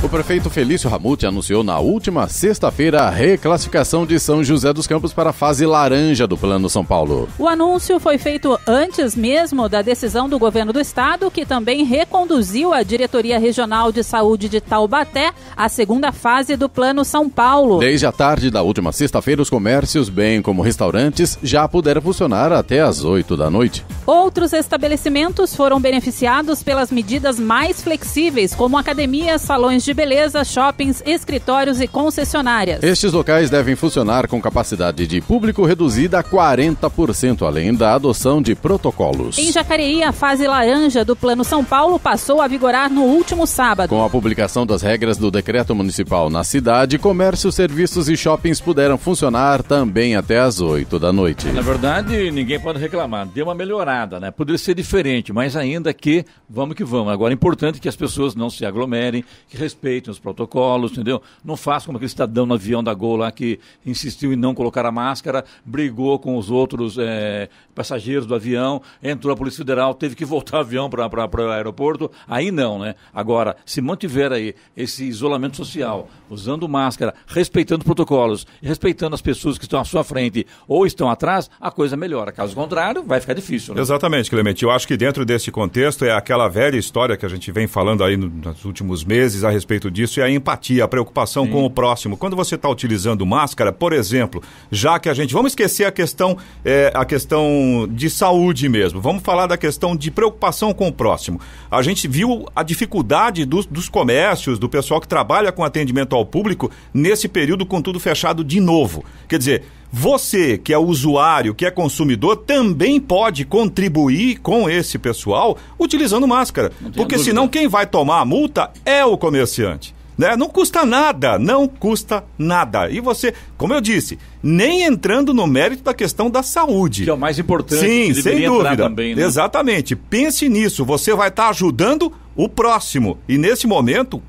O prefeito Felício Ramute anunciou na última sexta-feira a reclassificação de São José dos Campos para a fase laranja do Plano São Paulo. O anúncio foi feito antes mesmo da decisão do governo do estado, que também reconduziu a Diretoria Regional de Saúde de Taubaté à segunda fase do Plano São Paulo. Desde a tarde da última sexta-feira, os comércios, bem como restaurantes, já puderam funcionar até às oito da noite. Outros estabelecimentos foram beneficiados pelas medidas mais flexíveis, como academias, salões de beleza, shoppings, escritórios e concessionárias. Estes locais devem funcionar com capacidade de público reduzida a 40%, além da adoção de protocolos. Em Jacareí, a fase laranja do Plano São Paulo passou a vigorar no último sábado. Com a publicação das regras do decreto municipal na cidade, comércios, serviços e shoppings puderam funcionar também até às 8 da noite. Na verdade, ninguém pode reclamar, deu uma melhorada né? Poderia ser diferente, mas ainda que vamos que vamos. Agora é importante que as pessoas não se aglomerem, que respeitem os protocolos, entendeu? Não faça como aquele cidadão no avião da Gol lá que insistiu em não colocar a máscara, brigou com os outros é, passageiros do avião, entrou a Polícia Federal, teve que voltar o avião para o aeroporto. Aí não, né? Agora, se mantiver aí esse isolamento social, usando máscara, respeitando protocolos, respeitando as pessoas que estão à sua frente ou estão atrás, a coisa melhora. Caso contrário, vai ficar difícil. Né? Exatamente, Clemente. Eu acho que dentro desse contexto é aquela velha história que a gente vem falando aí nos últimos meses a respeito disso, é a empatia, a preocupação Sim. com o próximo. Quando você está utilizando máscara, por exemplo, já que a gente. Vamos esquecer a questão, é, a questão de saúde mesmo. Vamos falar da questão de preocupação com o próximo. A gente viu a dificuldade dos, dos comércios, do pessoal que trabalha com atendimento ao público nesse período com tudo fechado de novo. Quer dizer, você, que é usuário, que é consumidor, também pode contribuir com esse pessoal utilizando máscara. Porque dúvida. senão quem vai tomar a multa é o comerciante. Né? Não custa nada, não custa nada. E você, como eu disse, nem entrando no mérito da questão da saúde. Que é o mais importante. Sim, sem dúvida. Também, né? Exatamente. Pense nisso. Você vai estar tá ajudando o próximo. E nesse momento,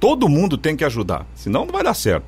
todo mundo tem que ajudar. Senão não vai dar certo.